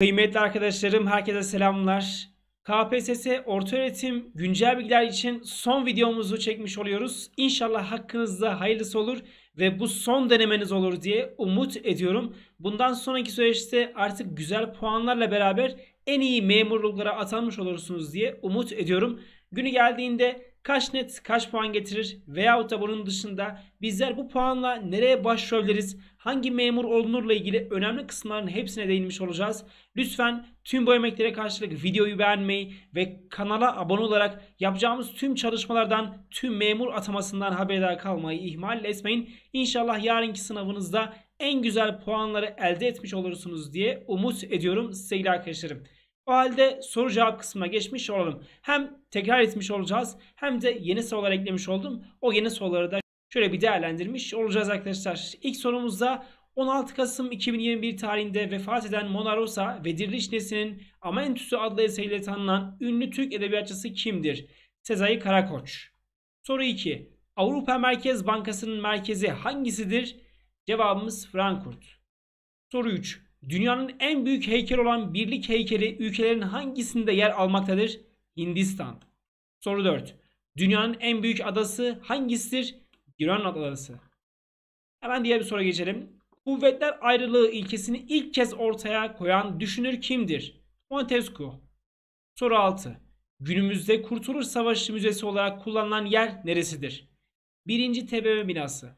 Kıymetli arkadaşlarım herkese selamlar. KPSS ortaöğretim güncel bilgiler için son videomuzu çekmiş oluyoruz. İnşallah hakkınızda hayırlısı olur ve bu son denemeniz olur diye umut ediyorum. Bundan sonraki süreçte artık güzel puanlarla beraber en iyi memurluklara atanmış olursunuz diye umut ediyorum. Günü geldiğinde kaç net kaç puan getirir veyahut da bunun dışında bizler bu puanla nereye başvurabiliriz? Hangi memur olunurla ilgili önemli kısımların hepsine değinmiş olacağız. Lütfen tüm bu emeklere karşılık videoyu beğenmeyi ve kanala abone olarak yapacağımız tüm çalışmalardan, tüm memur atamasından haberdar kalmayı ihmal etmeyin. İnşallah yarınki sınavınızda en güzel puanları elde etmiş olursunuz diye umut ediyorum sevgili arkadaşlarım. O halde soru cevap kısmına geçmiş olalım. Hem tekrar etmiş olacağız hem de yeni sorular eklemiş oldum. O yeni soruları da şöyle bir değerlendirmiş olacağız arkadaşlar. İlk sorumuzda 16 Kasım 2021 tarihinde vefat eden Mona Rosa ve Diriliş Nesli'nin Amentüsü adlı eseriyle tanınan ünlü Türk edebiyatçısı kimdir? Sezai Karakoç. Soru 2. Avrupa Merkez Bankası'nın merkezi hangisidir? Cevabımız Frankfurt. Soru 3. Dünyanın en büyük heykeli olan birlik heykeli ülkelerin hangisinde yer almaktadır? Hindistan. Soru 4. Dünyanın en büyük adası hangisidir? Grönland adası. Hemen diğer bir soru geçelim. Kuvvetler ayrılığı ilkesini ilk kez ortaya koyan düşünür kimdir? Montesquieu. Soru 6. Günümüzde Kurtuluş Savaşı Müzesi olarak kullanılan yer neresidir? 1. TBMM binası.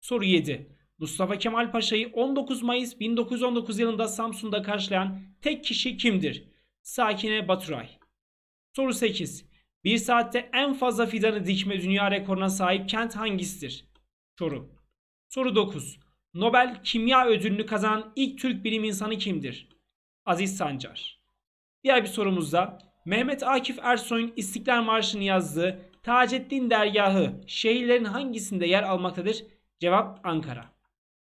Soru 7. Mustafa Kemal Paşa'yı 19 Mayıs 1919 yılında Samsun'da karşılayan tek kişi kimdir? Sakine Baturay. Soru 8. Bir saatte en fazla fidanı dikme dünya rekoruna sahip kent hangisidir? Çorum. Soru 9. Nobel Kimya Ödülünü kazanan ilk Türk bilim insanı kimdir? Aziz Sancar. Diğer bir sorumuzda Mehmet Akif Ersoy'un İstiklal Marşı'nı yazdığı Taceddin Dergahı şehirlerin hangisinde yer almaktadır? Cevap Ankara.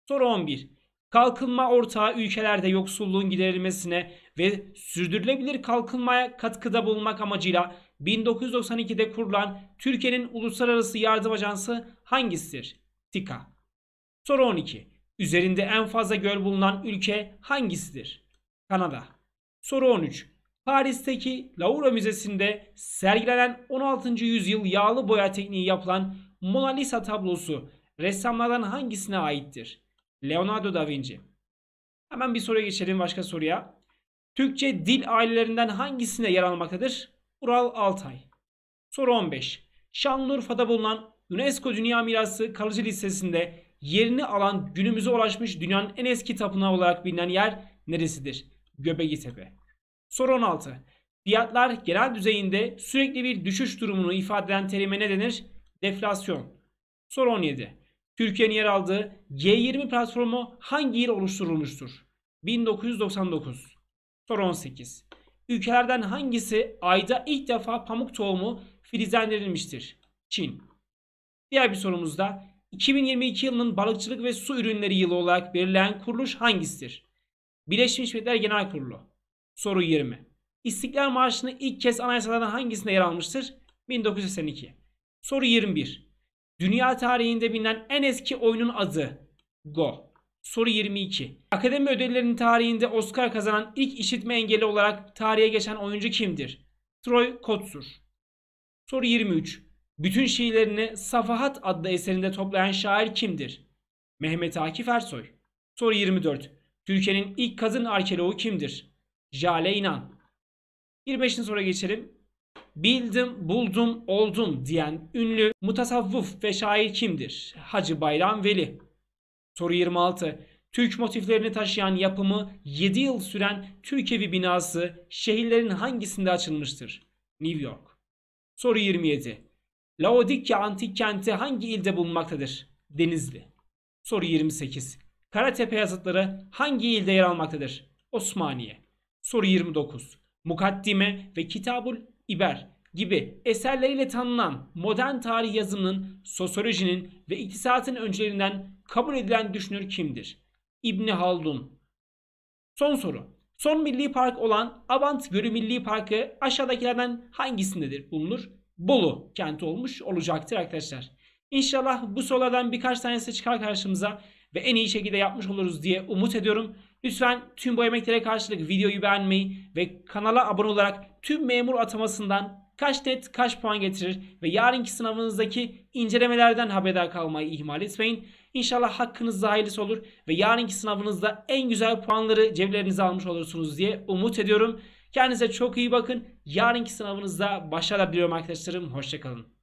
Soru 11. Kalkınma ortağı ülkelerde yoksulluğun giderilmesine ve sürdürülebilir kalkınmaya katkıda bulunmak amacıyla 1992'de kurulan Türkiye'nin Uluslararası Yardım Ajansı hangisidir? TİKA. Soru 12. Üzerinde en fazla göl bulunan ülke hangisidir? Kanada. Soru 13. Paris'teki Louvre Müzesi'nde sergilenen 16. yüzyıl yağlı boya tekniği yapılan Mona Lisa tablosu ressamlardan hangisine aittir? Leonardo da Vinci. Hemen bir soruya geçelim başka soruya. Türkçe dil ailelerinden hangisine yer almaktadır? Ural Altay. Soru 15. Şanlıurfa'da bulunan UNESCO Dünya Mirası kalıcı listesinde yerini alan günümüze ulaşmış dünyanın en eski tapınağı olarak bilinen yer neresidir? Göbekli Tepe. Soru 16. Fiyatlar genel düzeyinde sürekli bir düşüş durumunu ifade eden terime ne denir? Deflasyon. Soru 17. Türkiye'nin yer aldığı G20 platformu hangi yıl oluşturulmuştur? 1999. Soru 18. Ülkelerden hangisi ayda ilk defa pamuk tohumu filizlendirilmiştir? Çin. Diğer bir sorumuzda 2022 yılının balıkçılık ve su ürünleri yılı olarak belirlenen kuruluş hangisidir? Birleşmiş Milletler Genel Kurulu. Soru 20. İstiklal Marşı'nı ilk kez anayasalardan hangisinde yer almıştır? 1982. Soru 21. Dünya tarihinde bilinen en eski oyunun adı Go. Soru 22. Akademi ödüllerinin tarihinde Oscar kazanan ilk işitme engeli olarak tarihe geçen oyuncu kimdir? Troy Kotsur. Soru 23. Bütün şiirlerini Safahat adlı eserinde toplayan şair kimdir? Mehmet Akif Ersoy. Soru 24. Türkiye'nin ilk kadın arkeoloğu kimdir? Jale İnan. 25. soruya geçelim bildim, buldum, oldum diyen ünlü mutasavvuf ve şair kimdir? Hacı Bayram Veli. Soru 26. Türk motiflerini taşıyan yapımı 7 yıl süren Türk evi binası şehirlerin hangisinde açılmıştır? New York. Soru 27. Laodikya antik kenti hangi ilde bulunmaktadır? Denizli. Soru 28. Karatepe yazıtları hangi ilde yer almaktadır? Osmaniye. Soru 29. Mukaddime ve Kitabul İber gibi eserleriyle tanınan modern tarih yazımının, sosyolojinin ve iktisatın öncelerinden kabul edilen düşünür kimdir? İbni Haldun. Son soru. Son milli park olan Avant Gölü Milli Parkı aşağıdakilerden hangisindedir bulunur? Bolu kenti olmuş olacaktır arkadaşlar. İnşallah bu sorulardan birkaç tanesi çıkar karşımıza ve en iyi şekilde yapmış oluruz diye umut ediyorum. Lütfen tüm bu emeklere karşılık videoyu beğenmeyi ve kanala abone olarak tüm memur atamasından kaç net kaç puan getirir ve yarınki sınavınızdaki incelemelerden haberdar kalmayı ihmal etmeyin. İnşallah hakkınızda hayırlısı olur ve yarınki sınavınızda en güzel puanları ceblerinize almış olursunuz diye umut ediyorum. Kendinize çok iyi bakın. Yarınki sınavınızda başarılar diliyorum arkadaşlarım. Hoşçakalın.